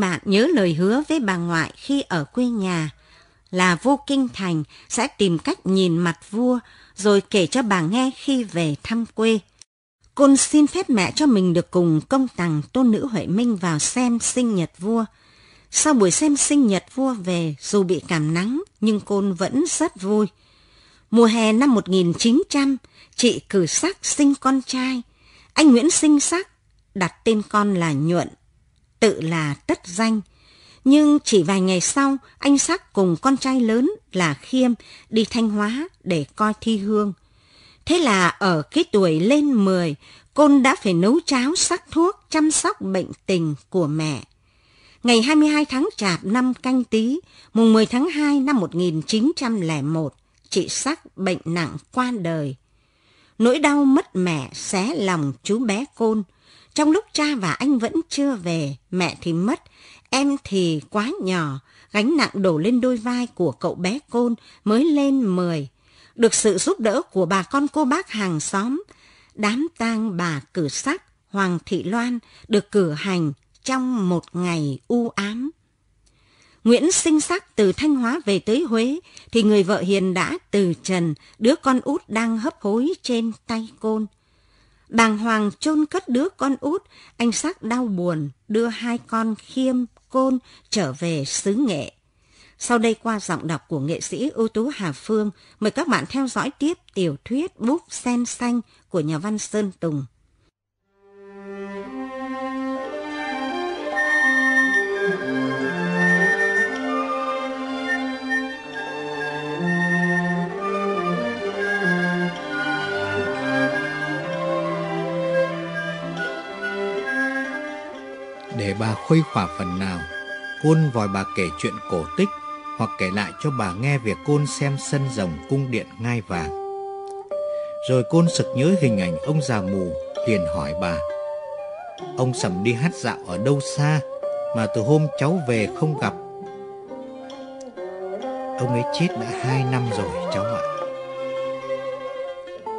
Mạc nhớ lời hứa với bà ngoại khi ở quê nhà là vua kinh thành sẽ tìm cách nhìn mặt vua rồi kể cho bà nghe khi về thăm quê. Côn xin phép mẹ cho mình được cùng công tàng tôn nữ Huệ Minh vào xem sinh nhật vua. Sau buổi xem sinh nhật vua về, dù bị cảm nắng, nhưng Côn vẫn rất vui. Mùa hè năm 1900, chị cử sắc sinh con trai. Anh Nguyễn sinh sắc, đặt tên con là Nhuận tự là Tất Danh. Nhưng chỉ vài ngày sau, anh Sắc cùng con trai lớn là Khiêm đi Thanh Hóa để coi thi hương. Thế là ở cái tuổi lên 10, Côn đã phải nấu cháo sắc thuốc chăm sóc bệnh tình của mẹ. Ngày 22 tháng Chạp năm canh tý mùng 10 tháng 2 năm 1901, chị Sắc bệnh nặng qua đời. Nỗi đau mất mẹ xé lòng chú bé Côn – trong lúc cha và anh vẫn chưa về, mẹ thì mất, em thì quá nhỏ, gánh nặng đổ lên đôi vai của cậu bé Côn mới lên 10. Được sự giúp đỡ của bà con cô bác hàng xóm, đám tang bà cử sắc Hoàng Thị Loan được cử hành trong một ngày u ám. Nguyễn sinh sắc từ Thanh Hóa về tới Huế thì người vợ hiền đã từ trần, đứa con út đang hấp hối trên tay côn. Bàng hoàng chôn cất đứa con út, anh sắc đau buồn đưa hai con khiêm, côn trở về xứ nghệ. Sau đây qua giọng đọc của nghệ sĩ ưu tú Hà Phương, mời các bạn theo dõi tiếp tiểu thuyết Búp Sen Xanh của nhà văn Sơn Tùng. để bà khuây khỏa phần nào. Côn vòi bà kể chuyện cổ tích hoặc kể lại cho bà nghe việc Côn xem sân rồng cung điện ngai vàng. Rồi Côn sực nhớ hình ảnh ông già mù liền hỏi bà. Ông Sầm đi hát dạo ở đâu xa mà từ hôm cháu về không gặp. Ông ấy chết đã hai năm rồi cháu ạ.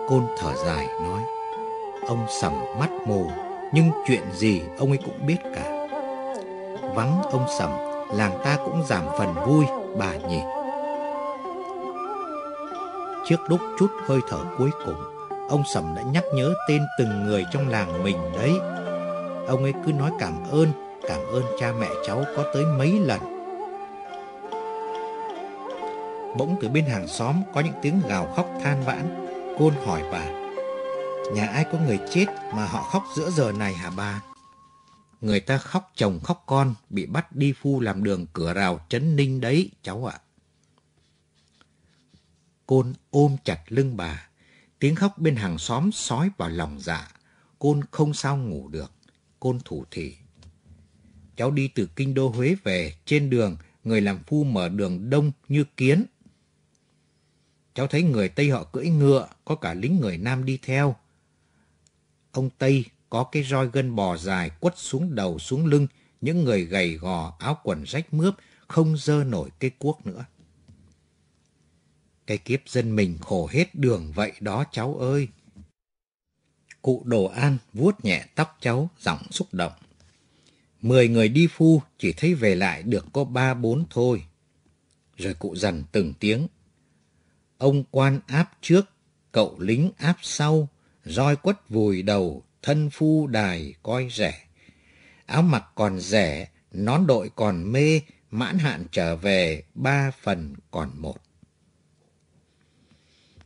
Côn thở dài nói, ông Sầm mắt mù nhưng chuyện gì ông ấy cũng biết cả vắng ông Sầm, làng ta cũng giảm phần vui, bà nhỉ. Trước lúc chút hơi thở cuối cùng, ông Sầm đã nhắc nhớ tên từng người trong làng mình đấy. Ông ấy cứ nói cảm ơn, cảm ơn cha mẹ cháu có tới mấy lần. Bỗng từ bên hàng xóm có những tiếng gào khóc than vãn, Côn hỏi bà, nhà ai có người chết mà họ khóc giữa giờ này hả bà? người ta khóc chồng khóc con, bị bắt đi phu làm đường cửa rào trấn ninh đấy, cháu ạ. Côn ôm chặt lưng bà, tiếng khóc bên hàng xóm sói vào lòng dạ. Côn không sao ngủ được, côn thủ thị. Cháu đi từ kinh đô Huế về, trên đường, người làm phu mở đường đông như kiến. Cháu thấy người Tây họ cưỡi ngựa, có cả lính người Nam đi theo. Ông Tây có cái roi gân bò dài quất xuống đầu xuống lưng, những người gầy gò, áo quần rách mướp, không dơ nổi cái cuốc nữa. Cái kiếp dân mình khổ hết đường vậy đó cháu ơi. Cụ Đồ An vuốt nhẹ tóc cháu, giọng xúc động. Mười người đi phu chỉ thấy về lại được có ba bốn thôi. Rồi cụ dằn từng tiếng. Ông quan áp trước, cậu lính áp sau, roi quất vùi đầu, thân phu đài coi rẻ. Áo mặc còn rẻ, nón đội còn mê, mãn hạn trở về, ba phần còn một.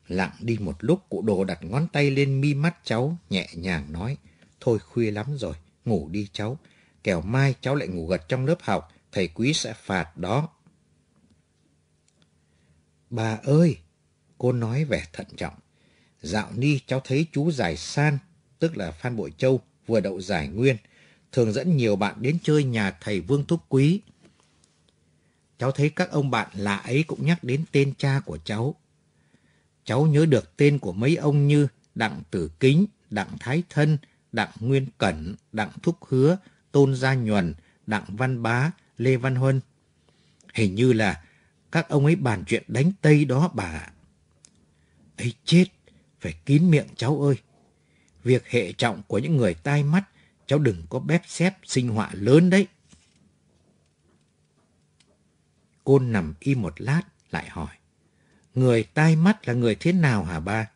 Lặng đi một lúc, cụ đồ đặt ngón tay lên mi mắt cháu, nhẹ nhàng nói, Thôi khuya lắm rồi, ngủ đi cháu, kẻo mai cháu lại ngủ gật trong lớp học, thầy quý sẽ phạt đó. Bà ơi, cô nói vẻ thận trọng, dạo ni cháu thấy chú giải san tức là Phan Bội Châu, vừa đậu giải nguyên, thường dẫn nhiều bạn đến chơi nhà thầy Vương Thúc Quý. Cháu thấy các ông bạn lạ ấy cũng nhắc đến tên cha của cháu. Cháu nhớ được tên của mấy ông như Đặng Tử Kính, Đặng Thái Thân, Đặng Nguyên Cẩn, Đặng Thúc Hứa, Tôn Gia Nhuần, Đặng Văn Bá, Lê Văn Huân. Hình như là các ông ấy bàn chuyện đánh Tây đó bà. ấy chết, phải kín miệng cháu ơi việc hệ trọng của những người tai mắt, cháu đừng có bếp xếp sinh họa lớn đấy. Côn nằm im một lát, lại hỏi. Người tai mắt là người thế nào hả ba?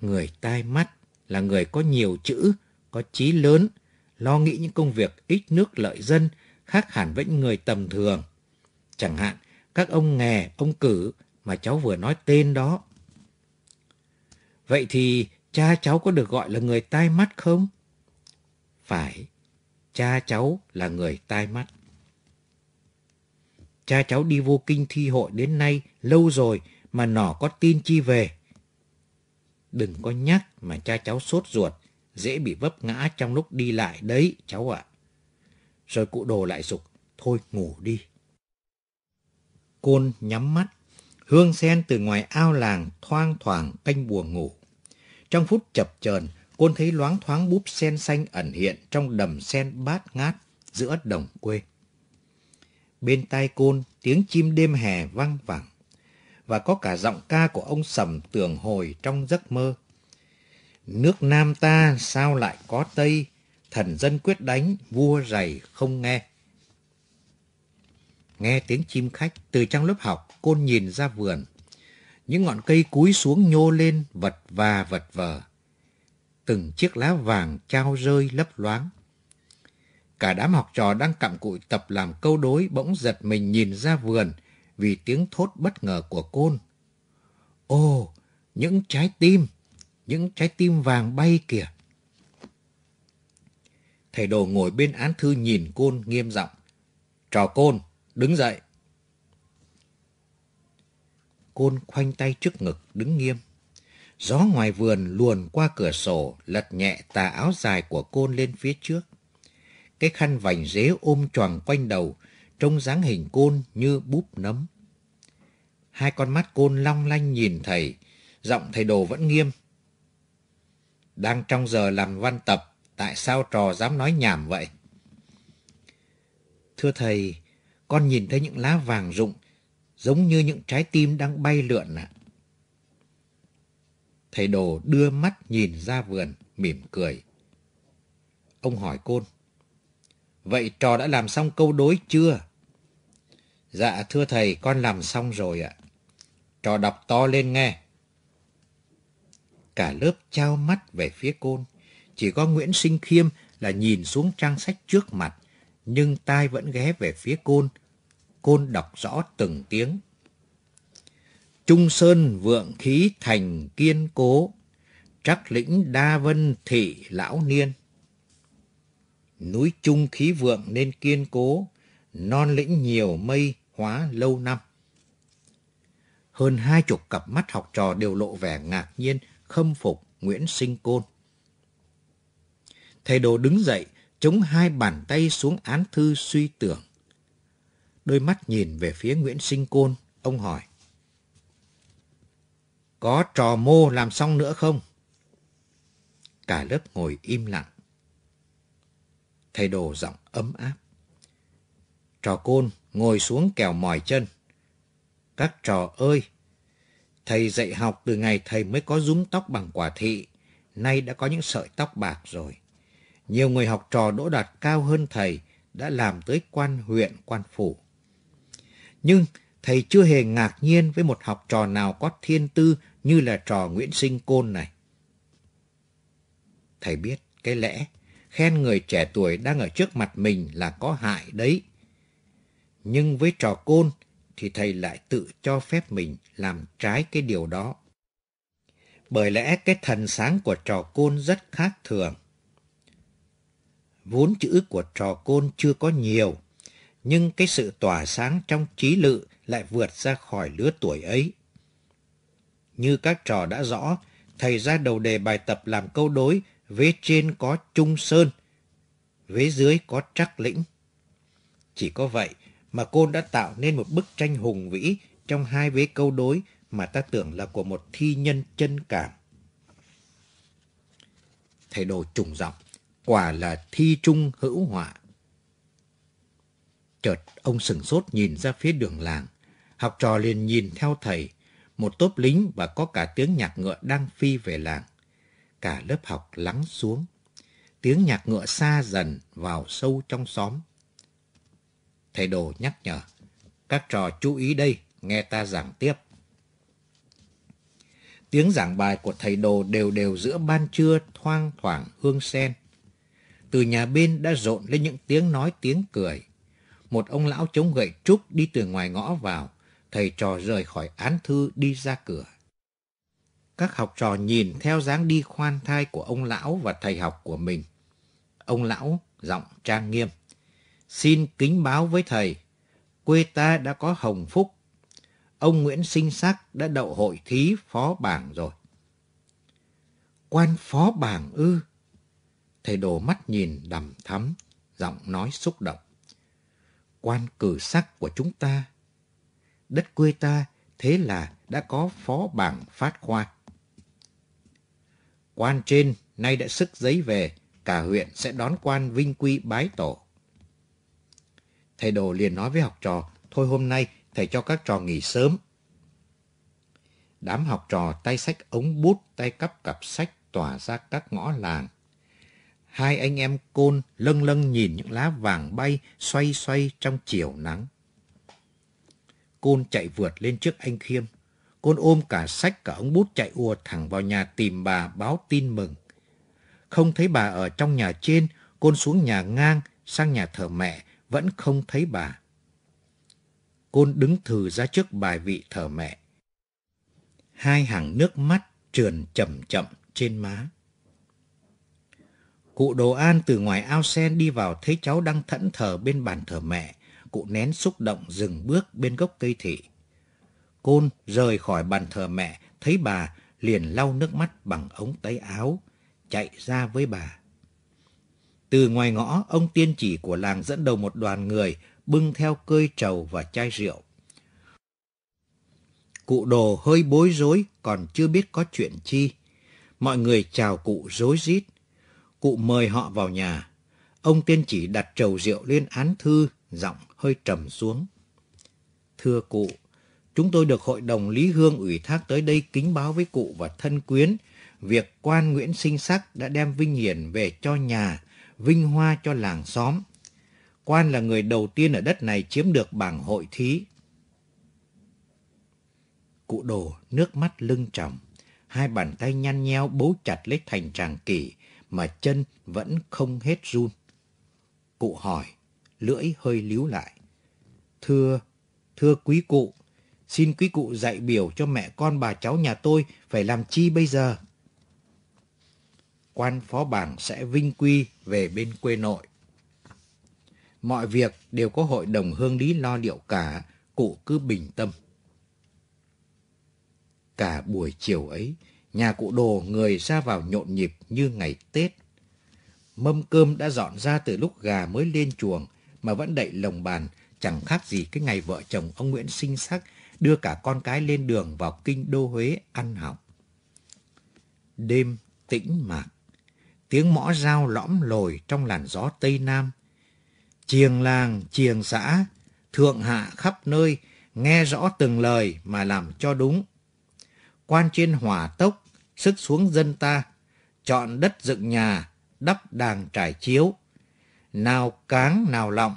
Người tai mắt là người có nhiều chữ, có trí lớn, lo nghĩ những công việc ít nước lợi dân, khác hẳn với những người tầm thường. Chẳng hạn, các ông nghè, ông cử mà cháu vừa nói tên đó. Vậy thì cha cháu có được gọi là người tai mắt không? Phải, cha cháu là người tai mắt. Cha cháu đi vô kinh thi hội đến nay lâu rồi mà nỏ có tin chi về. Đừng có nhắc mà cha cháu sốt ruột, dễ bị vấp ngã trong lúc đi lại đấy cháu ạ. Rồi cụ đồ lại dục thôi ngủ đi. Côn nhắm mắt, hương sen từ ngoài ao làng thoang thoảng canh buồn ngủ. Trong phút chập chờn, Côn thấy loáng thoáng búp sen xanh ẩn hiện trong đầm sen bát ngát giữa đồng quê. Bên tai Côn, tiếng chim đêm hè vang vẳng, và có cả giọng ca của ông Sầm tưởng hồi trong giấc mơ. Nước Nam ta sao lại có Tây, thần dân quyết đánh, vua rầy không nghe. Nghe tiếng chim khách từ trong lớp học, Côn nhìn ra vườn, những ngọn cây cúi xuống nhô lên vật và vật vờ. Từng chiếc lá vàng trao rơi lấp loáng. Cả đám học trò đang cặm cụi tập làm câu đối bỗng giật mình nhìn ra vườn vì tiếng thốt bất ngờ của côn. Ô, những trái tim, những trái tim vàng bay kìa. Thầy đồ ngồi bên án thư nhìn côn nghiêm giọng. Trò côn, đứng dậy. Côn khoanh tay trước ngực đứng nghiêm. Gió ngoài vườn luồn qua cửa sổ, lật nhẹ tà áo dài của Côn lên phía trước. Cái khăn vành dế ôm tròn quanh đầu, trông dáng hình Côn như búp nấm. Hai con mắt Côn long lanh nhìn thầy, giọng thầy đồ vẫn nghiêm. Đang trong giờ làm văn tập, tại sao trò dám nói nhảm vậy? Thưa thầy, con nhìn thấy những lá vàng rụng, giống như những trái tim đang bay lượn ạ. Thầy đồ đưa mắt nhìn ra vườn, mỉm cười. Ông hỏi côn. Vậy trò đã làm xong câu đối chưa? Dạ thưa thầy, con làm xong rồi ạ. Trò đọc to lên nghe. Cả lớp trao mắt về phía côn. Chỉ có Nguyễn Sinh Khiêm là nhìn xuống trang sách trước mặt, nhưng tai vẫn ghé về phía côn, Côn đọc rõ từng tiếng. Trung Sơn vượng khí thành kiên cố, trắc lĩnh đa vân thị lão niên. Núi trung khí vượng nên kiên cố, non lĩnh nhiều mây hóa lâu năm. Hơn hai chục cặp mắt học trò đều lộ vẻ ngạc nhiên, khâm phục Nguyễn Sinh Côn. Thầy đồ đứng dậy, chống hai bàn tay xuống án thư suy tưởng đôi mắt nhìn về phía Nguyễn Sinh Côn, ông hỏi. Có trò mô làm xong nữa không? Cả lớp ngồi im lặng. Thầy đồ giọng ấm áp. Trò côn ngồi xuống kèo mỏi chân. Các trò ơi! Thầy dạy học từ ngày thầy mới có rúng tóc bằng quả thị, nay đã có những sợi tóc bạc rồi. Nhiều người học trò đỗ đạt cao hơn thầy đã làm tới quan huyện, quan phủ. Nhưng thầy chưa hề ngạc nhiên với một học trò nào có thiên tư như là trò Nguyễn Sinh Côn này. Thầy biết cái lẽ khen người trẻ tuổi đang ở trước mặt mình là có hại đấy. Nhưng với trò côn thì thầy lại tự cho phép mình làm trái cái điều đó. Bởi lẽ cái thần sáng của trò côn rất khác thường. Vốn chữ của trò côn chưa có nhiều, nhưng cái sự tỏa sáng trong trí lự lại vượt ra khỏi lứa tuổi ấy. Như các trò đã rõ, thầy ra đầu đề bài tập làm câu đối, vế trên có trung sơn, vế dưới có trắc lĩnh. Chỉ có vậy mà cô đã tạo nên một bức tranh hùng vĩ trong hai vế câu đối mà ta tưởng là của một thi nhân chân cảm. Thầy đồ trùng giọng, quả là thi trung hữu họa. Chợt ông sừng sốt nhìn ra phía đường làng. Học trò liền nhìn theo thầy. Một tốp lính và có cả tiếng nhạc ngựa đang phi về làng. Cả lớp học lắng xuống. Tiếng nhạc ngựa xa dần vào sâu trong xóm. Thầy đồ nhắc nhở. Các trò chú ý đây, nghe ta giảng tiếp. Tiếng giảng bài của thầy đồ đều đều giữa ban trưa thoang thoảng hương sen. Từ nhà bên đã rộn lên những tiếng nói tiếng cười một ông lão chống gậy trúc đi từ ngoài ngõ vào, thầy trò rời khỏi án thư đi ra cửa. Các học trò nhìn theo dáng đi khoan thai của ông lão và thầy học của mình. Ông lão giọng trang nghiêm. Xin kính báo với thầy, quê ta đã có hồng phúc. Ông Nguyễn Sinh Sắc đã đậu hội thí phó bảng rồi. Quan phó bảng ư? Thầy đổ mắt nhìn đầm thắm, giọng nói xúc động quan cử sắc của chúng ta. Đất quê ta thế là đã có phó bảng phát khoa. Quan trên nay đã sức giấy về, cả huyện sẽ đón quan vinh quy bái tổ. Thầy đồ liền nói với học trò, thôi hôm nay thầy cho các trò nghỉ sớm. Đám học trò tay sách ống bút, tay cắp cặp sách tỏa ra các ngõ làng, hai anh em côn lâng lâng nhìn những lá vàng bay xoay xoay trong chiều nắng. Côn chạy vượt lên trước anh Khiêm. Côn ôm cả sách cả ống bút chạy ùa thẳng vào nhà tìm bà báo tin mừng. Không thấy bà ở trong nhà trên, Côn xuống nhà ngang, sang nhà thờ mẹ, vẫn không thấy bà. Côn đứng thử ra trước bài vị thờ mẹ. Hai hàng nước mắt trườn chậm chậm trên má. Cụ Đồ An từ ngoài ao sen đi vào thấy cháu đang thẫn thờ bên bàn thờ mẹ. Cụ nén xúc động dừng bước bên gốc cây thị. Côn rời khỏi bàn thờ mẹ, thấy bà liền lau nước mắt bằng ống tay áo, chạy ra với bà. Từ ngoài ngõ, ông tiên chỉ của làng dẫn đầu một đoàn người, bưng theo cơi trầu và chai rượu. Cụ đồ hơi bối rối, còn chưa biết có chuyện chi. Mọi người chào cụ rối rít cụ mời họ vào nhà. Ông tiên chỉ đặt trầu rượu lên án thư, giọng hơi trầm xuống. Thưa cụ, chúng tôi được hội đồng Lý Hương ủy thác tới đây kính báo với cụ và thân quyến, việc quan Nguyễn Sinh Sắc đã đem vinh hiển về cho nhà, vinh hoa cho làng xóm. Quan là người đầu tiên ở đất này chiếm được bảng hội thí. Cụ đổ nước mắt lưng tròng, hai bàn tay nhăn nheo bấu chặt lấy thành tràng kỷ, mà chân vẫn không hết run. Cụ hỏi, lưỡi hơi líu lại. Thưa, thưa quý cụ, xin quý cụ dạy biểu cho mẹ con bà cháu nhà tôi phải làm chi bây giờ? Quan phó bảng sẽ vinh quy về bên quê nội. Mọi việc đều có hội đồng hương lý lo liệu cả, cụ cứ bình tâm. Cả buổi chiều ấy, Nhà cụ đồ người ra vào nhộn nhịp như ngày Tết. Mâm cơm đã dọn ra từ lúc gà mới lên chuồng mà vẫn đậy lồng bàn, chẳng khác gì cái ngày vợ chồng ông Nguyễn sinh sắc đưa cả con cái lên đường vào kinh đô Huế ăn học. Đêm tĩnh mạc, tiếng mõ dao lõm lồi trong làn gió Tây Nam. Chiềng làng, chiềng xã, thượng hạ khắp nơi, nghe rõ từng lời mà làm cho đúng. Quan trên hỏa tốc, sức xuống dân ta, chọn đất dựng nhà, đắp đàng trải chiếu. Nào cáng, nào lọng,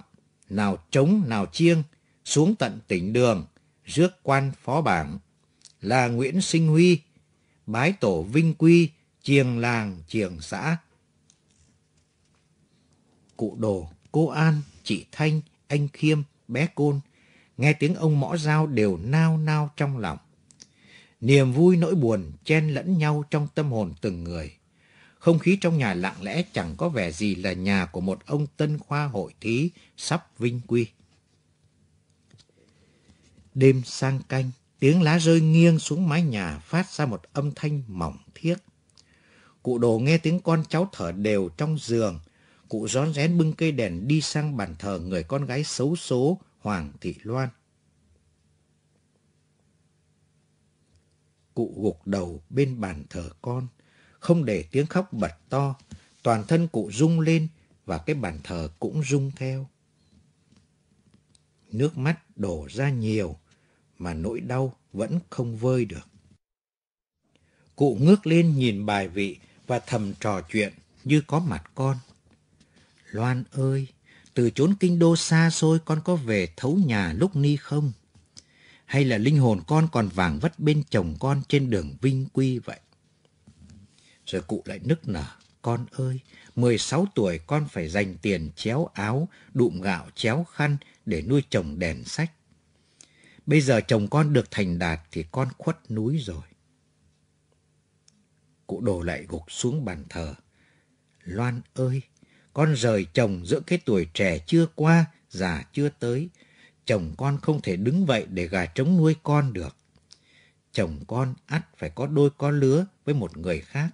nào trống, nào chiêng, xuống tận tỉnh đường, rước quan phó bảng. Là Nguyễn Sinh Huy, bái tổ vinh quy, chiềng làng, chiềng xã. Cụ đồ, cô An, chị Thanh, anh Khiêm, bé Côn, nghe tiếng ông mõ dao đều nao nao trong lòng. Niềm vui nỗi buồn chen lẫn nhau trong tâm hồn từng người. Không khí trong nhà lặng lẽ chẳng có vẻ gì là nhà của một ông tân khoa hội thí sắp vinh quy. Đêm sang canh, tiếng lá rơi nghiêng xuống mái nhà phát ra một âm thanh mỏng thiết. Cụ đồ nghe tiếng con cháu thở đều trong giường. Cụ rón rén bưng cây đèn đi sang bàn thờ người con gái xấu số Hoàng Thị Loan. cụ gục đầu bên bàn thờ con, không để tiếng khóc bật to, toàn thân cụ rung lên và cái bàn thờ cũng rung theo. Nước mắt đổ ra nhiều mà nỗi đau vẫn không vơi được. Cụ ngước lên nhìn bài vị và thầm trò chuyện như có mặt con. Loan ơi, từ chốn kinh đô xa xôi con có về thấu nhà lúc ni không? hay là linh hồn con còn vàng vất bên chồng con trên đường vinh quy vậy? Rồi cụ lại nức nở, con ơi, 16 tuổi con phải dành tiền chéo áo, đụm gạo chéo khăn để nuôi chồng đèn sách. Bây giờ chồng con được thành đạt thì con khuất núi rồi. Cụ đồ lại gục xuống bàn thờ. Loan ơi, con rời chồng giữa cái tuổi trẻ chưa qua, già chưa tới, chồng con không thể đứng vậy để gà trống nuôi con được. Chồng con ắt phải có đôi có lứa với một người khác.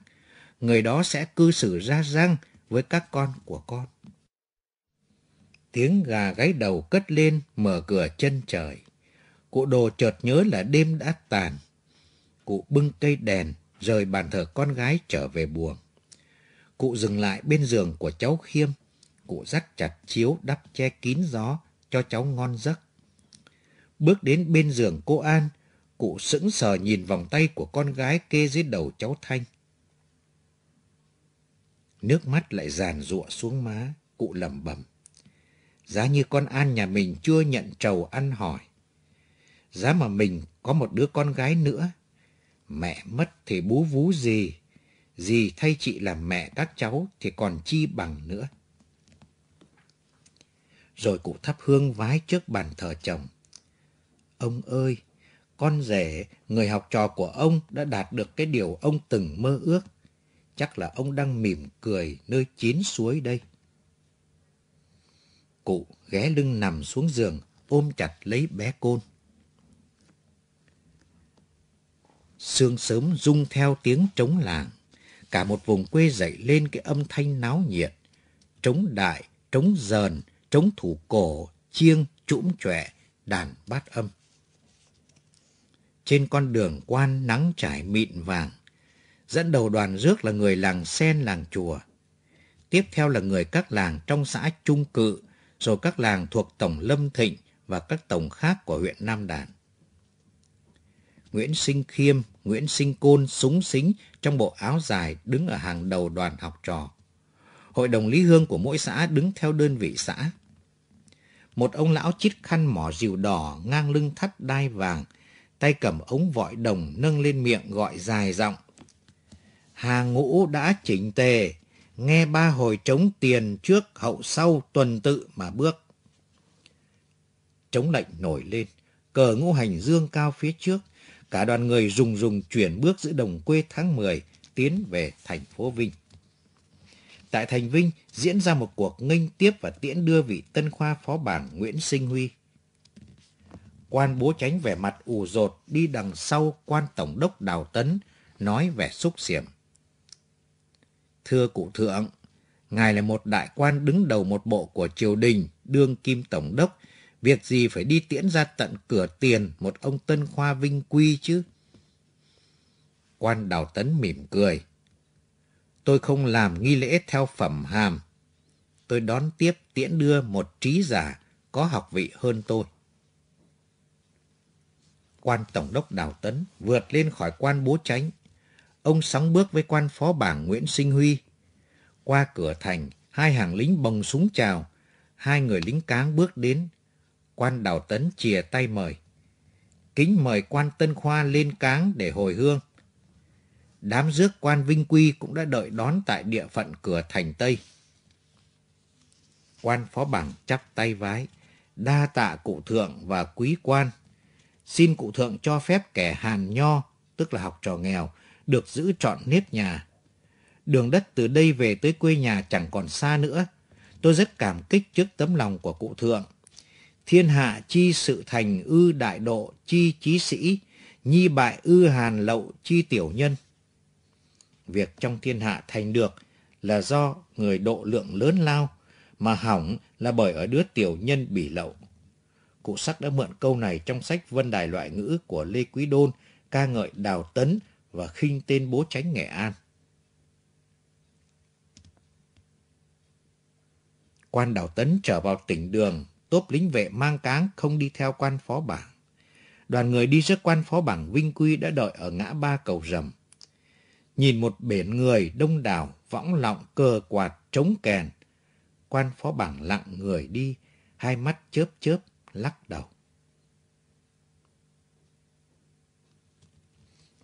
Người đó sẽ cư xử ra răng với các con của con. Tiếng gà gáy đầu cất lên mở cửa chân trời. Cụ đồ chợt nhớ là đêm đã tàn. Cụ bưng cây đèn rời bàn thờ con gái trở về buồng. Cụ dừng lại bên giường của cháu Khiêm. Cụ dắt chặt chiếu đắp che kín gió cho cháu ngon giấc. Bước đến bên giường cô An, cụ sững sờ nhìn vòng tay của con gái kê dưới đầu cháu Thanh. Nước mắt lại giàn rụa xuống má, cụ lẩm bẩm. Giá như con An nhà mình chưa nhận trầu ăn hỏi. Giá mà mình có một đứa con gái nữa. Mẹ mất thì bú vú gì. Dì thay chị làm mẹ các cháu thì còn chi bằng nữa. Rồi cụ thắp hương vái trước bàn thờ chồng ông ơi, con rể, người học trò của ông đã đạt được cái điều ông từng mơ ước. Chắc là ông đang mỉm cười nơi chín suối đây. Cụ ghé lưng nằm xuống giường, ôm chặt lấy bé côn. Sương sớm rung theo tiếng trống làng. Cả một vùng quê dậy lên cái âm thanh náo nhiệt. Trống đại, trống dờn, trống thủ cổ, chiêng, trũm trọe, đàn bát âm trên con đường quan nắng trải mịn vàng. Dẫn đầu đoàn rước là người làng sen làng chùa. Tiếp theo là người các làng trong xã Trung Cự, rồi các làng thuộc Tổng Lâm Thịnh và các tổng khác của huyện Nam Đàn. Nguyễn Sinh Khiêm, Nguyễn Sinh Côn súng xính trong bộ áo dài đứng ở hàng đầu đoàn học trò. Hội đồng Lý Hương của mỗi xã đứng theo đơn vị xã. Một ông lão chít khăn mỏ rìu đỏ ngang lưng thắt đai vàng tay cầm ống vội đồng nâng lên miệng gọi dài giọng. Hàng ngũ đã chỉnh tề, nghe ba hồi trống tiền trước hậu sau tuần tự mà bước. Trống lệnh nổi lên, cờ ngũ hành dương cao phía trước, cả đoàn người rùng rùng chuyển bước giữa đồng quê tháng 10 tiến về thành phố Vinh. Tại thành Vinh diễn ra một cuộc nghênh tiếp và tiễn đưa vị tân khoa phó bản Nguyễn Sinh Huy quan bố tránh vẻ mặt ủ rột đi đằng sau quan tổng đốc Đào Tấn, nói vẻ xúc xiểm. Thưa cụ thượng, ngài là một đại quan đứng đầu một bộ của triều đình, đương kim tổng đốc, việc gì phải đi tiễn ra tận cửa tiền một ông Tân Khoa Vinh Quy chứ? Quan Đào Tấn mỉm cười. Tôi không làm nghi lễ theo phẩm hàm. Tôi đón tiếp tiễn đưa một trí giả có học vị hơn tôi quan Tổng đốc Đào Tấn vượt lên khỏi quan bố tránh. Ông sóng bước với quan phó bảng Nguyễn Sinh Huy. Qua cửa thành, hai hàng lính bồng súng chào. Hai người lính cáng bước đến. Quan Đào Tấn chìa tay mời. Kính mời quan Tân Khoa lên cáng để hồi hương. Đám rước quan Vinh Quy cũng đã đợi đón tại địa phận cửa thành Tây. Quan phó bảng chắp tay vái. Đa tạ cụ thượng và quý quan xin cụ thượng cho phép kẻ hàn nho, tức là học trò nghèo, được giữ trọn nếp nhà. Đường đất từ đây về tới quê nhà chẳng còn xa nữa. Tôi rất cảm kích trước tấm lòng của cụ thượng. Thiên hạ chi sự thành ư đại độ chi chí sĩ, nhi bại ư hàn lậu chi tiểu nhân. Việc trong thiên hạ thành được là do người độ lượng lớn lao, mà hỏng là bởi ở đứa tiểu nhân bỉ lậu cụ sắc đã mượn câu này trong sách Vân Đài Loại Ngữ của Lê Quý Đôn, ca ngợi Đào Tấn và khinh tên bố tránh Nghệ An. Quan Đào Tấn trở vào tỉnh đường, tốp lính vệ mang cáng không đi theo quan phó bảng. Đoàn người đi trước quan phó bảng Vinh Quy đã đợi ở ngã ba cầu rầm. Nhìn một biển người đông đảo, võng lọng, cờ quạt, trống kèn. Quan phó bảng lặng người đi, hai mắt chớp chớp lắc đầu.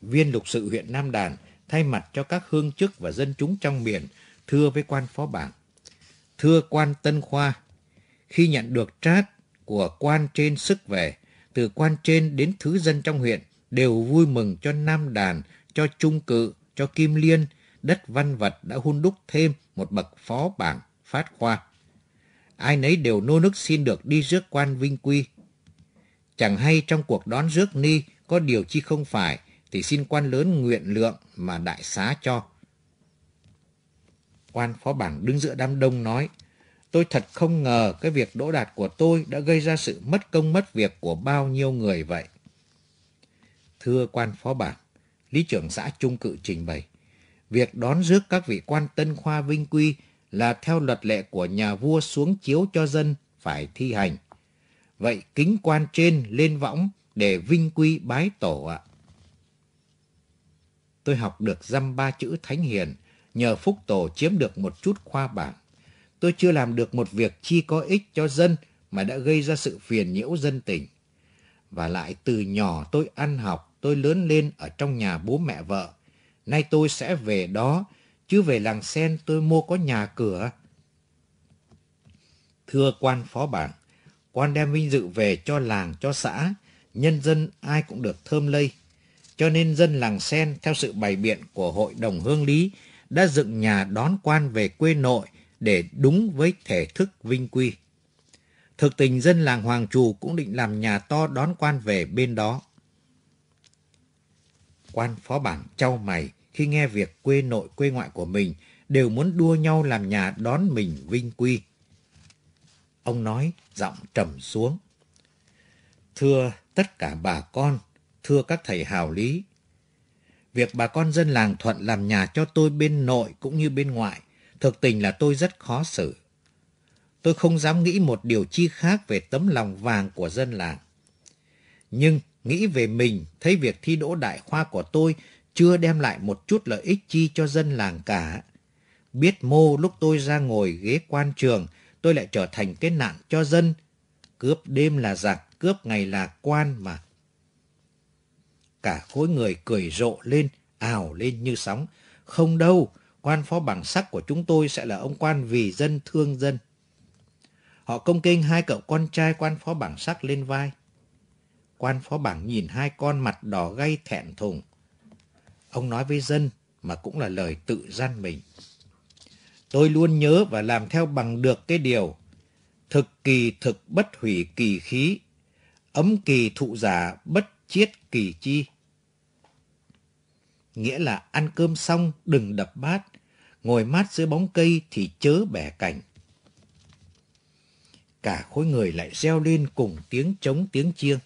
Viên lục sự huyện Nam Đàn thay mặt cho các hương chức và dân chúng trong miền thưa với quan phó bảng. Thưa quan Tân Khoa, khi nhận được trát của quan trên sức về, từ quan trên đến thứ dân trong huyện đều vui mừng cho Nam Đàn, cho Trung Cự, cho Kim Liên, đất văn vật đã hun đúc thêm một bậc phó bảng phát khoa ai nấy đều nô nức xin được đi rước quan vinh quy. Chẳng hay trong cuộc đón rước ni có điều chi không phải, thì xin quan lớn nguyện lượng mà đại xá cho. Quan phó bảng đứng giữa đám đông nói, tôi thật không ngờ cái việc đỗ đạt của tôi đã gây ra sự mất công mất việc của bao nhiêu người vậy. Thưa quan phó bảng, Lý trưởng xã Trung Cự trình bày, việc đón rước các vị quan tân khoa vinh quy là theo luật lệ của nhà vua xuống chiếu cho dân phải thi hành. Vậy kính quan trên lên võng để vinh quy bái tổ ạ. Tôi học được dăm ba chữ thánh hiền, nhờ phúc tổ chiếm được một chút khoa bảng. Tôi chưa làm được một việc chi có ích cho dân mà đã gây ra sự phiền nhiễu dân tình. Và lại từ nhỏ tôi ăn học, tôi lớn lên ở trong nhà bố mẹ vợ. Nay tôi sẽ về đó chứ về làng sen tôi mua có nhà cửa. Thưa quan phó bảng, quan đem vinh dự về cho làng, cho xã, nhân dân ai cũng được thơm lây. Cho nên dân làng sen theo sự bày biện của hội đồng hương lý đã dựng nhà đón quan về quê nội để đúng với thể thức vinh quy. Thực tình dân làng Hoàng Trù cũng định làm nhà to đón quan về bên đó. Quan phó bảng trao mày, khi nghe việc quê nội quê ngoại của mình đều muốn đua nhau làm nhà đón mình vinh quy. Ông nói giọng trầm xuống. Thưa tất cả bà con, thưa các thầy hào lý, việc bà con dân làng Thuận làm nhà cho tôi bên nội cũng như bên ngoại, thực tình là tôi rất khó xử. Tôi không dám nghĩ một điều chi khác về tấm lòng vàng của dân làng. Nhưng nghĩ về mình, thấy việc thi đỗ đại khoa của tôi chưa đem lại một chút lợi ích chi cho dân làng cả. Biết mô lúc tôi ra ngồi ghế quan trường, tôi lại trở thành cái nạn cho dân. Cướp đêm là giặc, cướp ngày là quan mà. Cả khối người cười rộ lên, ảo lên như sóng. Không đâu, quan phó bằng sắc của chúng tôi sẽ là ông quan vì dân thương dân. Họ công kênh hai cậu con trai quan phó bảng sắc lên vai. Quan phó bảng nhìn hai con mặt đỏ gay thẹn thùng. Ông nói với dân mà cũng là lời tự gian mình. Tôi luôn nhớ và làm theo bằng được cái điều thực kỳ thực bất hủy kỳ khí, ấm kỳ thụ giả bất chiết kỳ chi. Nghĩa là ăn cơm xong đừng đập bát, ngồi mát dưới bóng cây thì chớ bẻ cành Cả khối người lại reo lên cùng tiếng trống tiếng chiêng.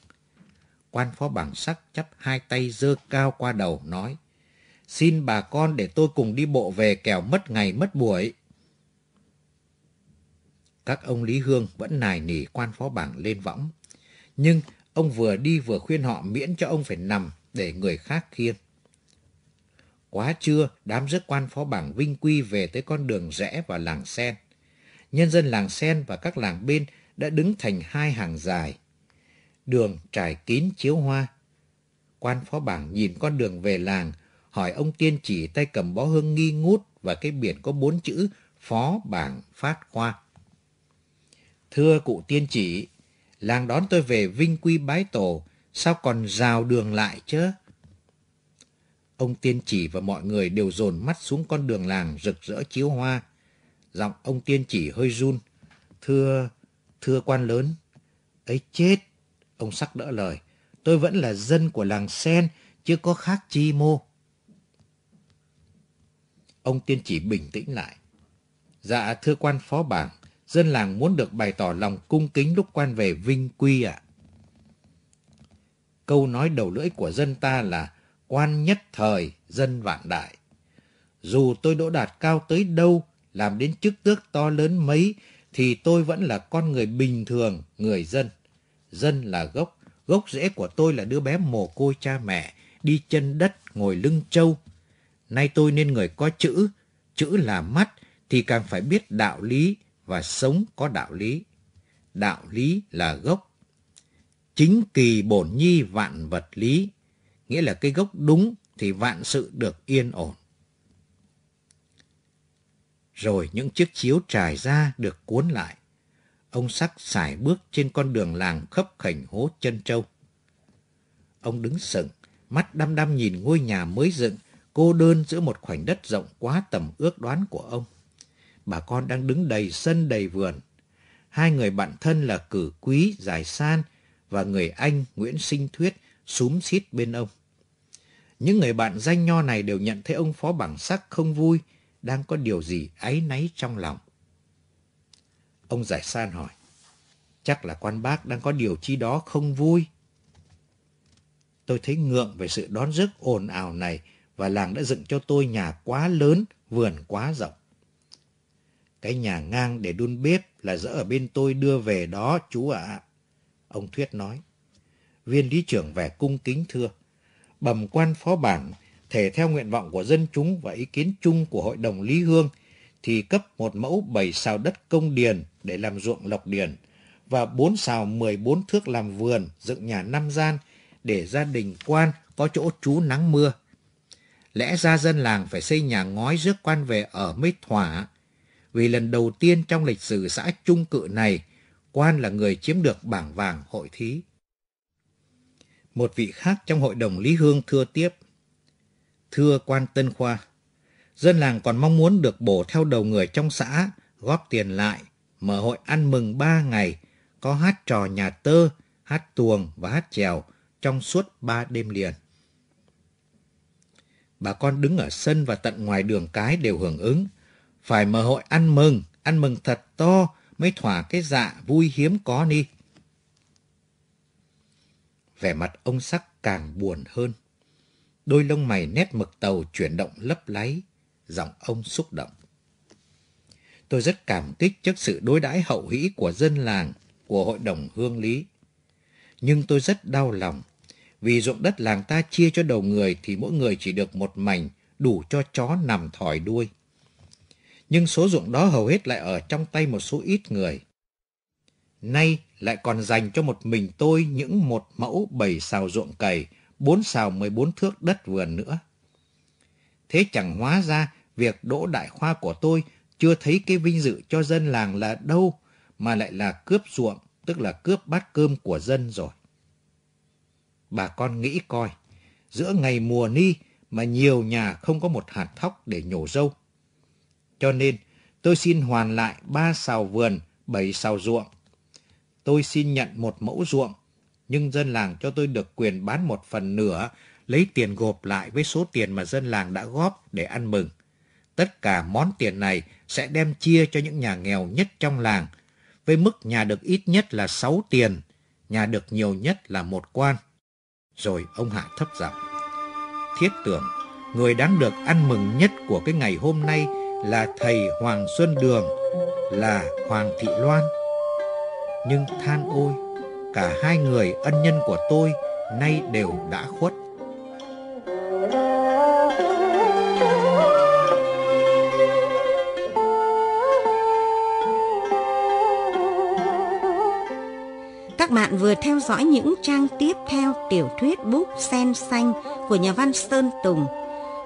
Quan phó bảng sắc chắp hai tay dơ cao qua đầu nói. Xin bà con để tôi cùng đi bộ về kẻo mất ngày mất buổi. Các ông Lý Hương vẫn nài nỉ quan phó bảng lên võng. Nhưng ông vừa đi vừa khuyên họ miễn cho ông phải nằm để người khác khiêng. Quá trưa, đám rước quan phó bảng vinh quy về tới con đường rẽ vào làng Sen. Nhân dân làng Sen và các làng bên đã đứng thành hai hàng dài. Đường trải kín chiếu hoa. Quan phó bảng nhìn con đường về làng, hỏi ông tiên chỉ tay cầm bó hương nghi ngút và cái biển có bốn chữ Phó Bảng Phát Khoa. Thưa cụ tiên chỉ, làng đón tôi về vinh quy bái tổ, sao còn rào đường lại chứ? Ông tiên chỉ và mọi người đều dồn mắt xuống con đường làng rực rỡ chiếu hoa. Giọng ông tiên chỉ hơi run. Thưa, thưa quan lớn, ấy chết. Ông sắc đỡ lời, tôi vẫn là dân của làng sen, chứ có khác chi mô. Ông tiên chỉ bình tĩnh lại. Dạ thưa quan phó bảng, dân làng muốn được bày tỏ lòng cung kính lúc quan về vinh quy ạ. Câu nói đầu lưỡi của dân ta là quan nhất thời, dân vạn đại. Dù tôi đỗ đạt cao tới đâu, làm đến chức tước to lớn mấy, thì tôi vẫn là con người bình thường, người dân. Dân là gốc, gốc rễ của tôi là đứa bé mồ côi cha mẹ, đi chân đất, ngồi lưng trâu, Nay tôi nên người có chữ, chữ là mắt, thì càng phải biết đạo lý và sống có đạo lý. Đạo lý là gốc. Chính kỳ bổn nhi vạn vật lý, nghĩa là cái gốc đúng thì vạn sự được yên ổn. Rồi những chiếc chiếu trải ra được cuốn lại. Ông Sắc xài bước trên con đường làng khấp khảnh hố chân trâu. Ông đứng sừng mắt đăm đăm nhìn ngôi nhà mới dựng cô đơn giữa một khoảnh đất rộng quá tầm ước đoán của ông. Bà con đang đứng đầy sân đầy vườn. Hai người bạn thân là Cử Quý Giải San và người anh Nguyễn Sinh Thuyết súm xít bên ông. Những người bạn danh nho này đều nhận thấy ông phó bảng sắc không vui, đang có điều gì áy náy trong lòng. Ông Giải San hỏi, chắc là quan bác đang có điều chi đó không vui. Tôi thấy ngượng về sự đón rước ồn ào này và làng đã dựng cho tôi nhà quá lớn, vườn quá rộng. Cái nhà ngang để đun bếp là dỡ ở bên tôi đưa về đó, chú ạ. Ông Thuyết nói. Viên lý trưởng vẻ cung kính thưa. Bẩm quan phó bản, thể theo nguyện vọng của dân chúng và ý kiến chung của Hội đồng Lý Hương, thì cấp một mẫu bảy xào đất công điền để làm ruộng lộc điền và bốn xào 14 thước làm vườn, dựng nhà năm gian để gia đình quan có chỗ trú nắng mưa lẽ ra dân làng phải xây nhà ngói rước quan về ở mới thỏa. Vì lần đầu tiên trong lịch sử xã trung cự này, quan là người chiếm được bảng vàng hội thí. Một vị khác trong hội đồng Lý Hương thưa tiếp. Thưa quan Tân Khoa, dân làng còn mong muốn được bổ theo đầu người trong xã, góp tiền lại, mở hội ăn mừng ba ngày, có hát trò nhà tơ, hát tuồng và hát trèo trong suốt ba đêm liền bà con đứng ở sân và tận ngoài đường cái đều hưởng ứng. Phải mở hội ăn mừng, ăn mừng thật to mới thỏa cái dạ vui hiếm có đi. Vẻ mặt ông sắc càng buồn hơn. Đôi lông mày nét mực tàu chuyển động lấp láy, giọng ông xúc động. Tôi rất cảm kích trước sự đối đãi hậu hĩ của dân làng, của hội đồng hương lý. Nhưng tôi rất đau lòng vì ruộng đất làng ta chia cho đầu người thì mỗi người chỉ được một mảnh, đủ cho chó nằm thỏi đuôi. Nhưng số ruộng đó hầu hết lại ở trong tay một số ít người. Nay lại còn dành cho một mình tôi những một mẫu bảy xào ruộng cày, bốn xào mười bốn thước đất vườn nữa. Thế chẳng hóa ra việc đỗ đại khoa của tôi chưa thấy cái vinh dự cho dân làng là đâu mà lại là cướp ruộng, tức là cướp bát cơm của dân rồi bà con nghĩ coi, giữa ngày mùa ni mà nhiều nhà không có một hạt thóc để nhổ dâu. Cho nên, tôi xin hoàn lại ba sào vườn, bảy sào ruộng. Tôi xin nhận một mẫu ruộng, nhưng dân làng cho tôi được quyền bán một phần nửa, lấy tiền gộp lại với số tiền mà dân làng đã góp để ăn mừng. Tất cả món tiền này sẽ đem chia cho những nhà nghèo nhất trong làng, với mức nhà được ít nhất là 6 tiền, nhà được nhiều nhất là một quan. Rồi ông Hạ thấp giọng Thiết tưởng người đáng được ăn mừng nhất của cái ngày hôm nay là thầy Hoàng Xuân Đường, là Hoàng Thị Loan. Nhưng than ôi, cả hai người ân nhân của tôi nay đều đã khuất. theo dõi những trang tiếp theo tiểu thuyết bút Sen Xanh của nhà văn Sơn Tùng.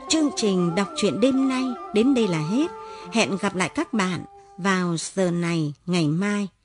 Chương trình đọc truyện đêm nay đến đây là hết. Hẹn gặp lại các bạn vào giờ này ngày mai.